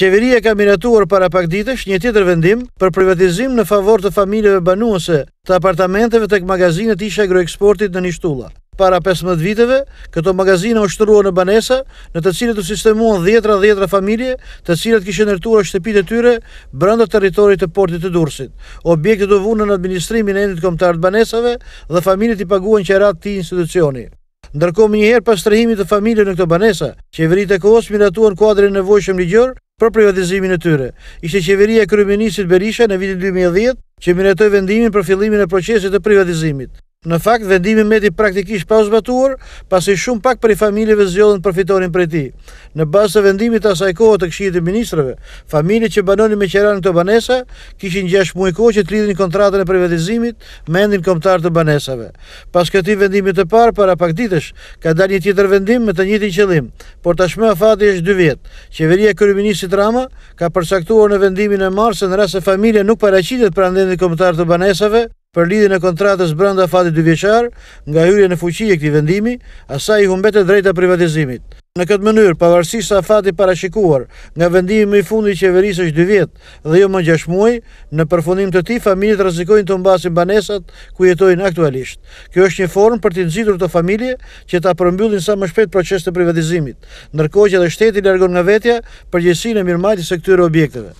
Qeveria ka miratuar para pak ditësh një tjetër vendim për privatizim në favor të familjeve banuese të apartamenteve tek magazinet isha agroeksportit në Nishtulla. Para 15 viteve, këto magazine u shtrua në banesa, në të cilët u sistemuan 10ra 10ra familje, të cilat kishin ndërtuar shtëpitë e tyre brenda territorit të portit të Durrësit. Objektet u vunën në administrimin e endit kombëtar të banesave dhe familjet i paguan qerat ti institucioni. Ndërkohë më një herë pas strehimit të familjeve në këto banesa, qeveritë e kohës miratuan kuadrin e nevojshëm ligjor për privatizimin e tyre. Ishte qeveria e kryeministit Berisha në vitin 2010 që miratoi vendimin për fillimin e procesit të privatizimit. Në fakt, vendimi meti praktikisht pa uzbatuar, pasi shumë pak për i familjeve zjodhën përfitorin për ti. Në basë të vendimit asaj kohë të këshijit e ministrëve, familje që banonin me qera në të banesa, kishin 6 mujë kohë që të lidhin kontratën e privatizimit me endin komtar të banesave. Pas këti vendimit të parë, para pak ditësh, ka da një tjetër vendim me të njëti qëllim, por tashmë a fati është 2 vjetë. Qeveria Kërëministit Rama ka përsaktuar në vendimin e marë se në rrasë familje nuk paracitet për endin të banesave, për lidhjen e kontratës brenda fatit dyvjeçar, nga hyrja në fuqi e këtij vendimi, asaj i humbetet drejta privatizimit. Në këtë mënyrë, pavarësisht sa fati parashikuar nga vendimi më i fundit i qeverisë është 2 vjet dhe jo më 6 muaj, në përfundim të tij familjet rrezikojnë të humbasin banesat ku jetojnë aktualisht. Kjo është një formë për të nxitur të familje që ta përmbyllin sa më shpejt procesin e privatizimit, ndërkohë që dhe shteti largon nga vetja përgjegjësinë e mirëmbajtjes së këtyre objekteve.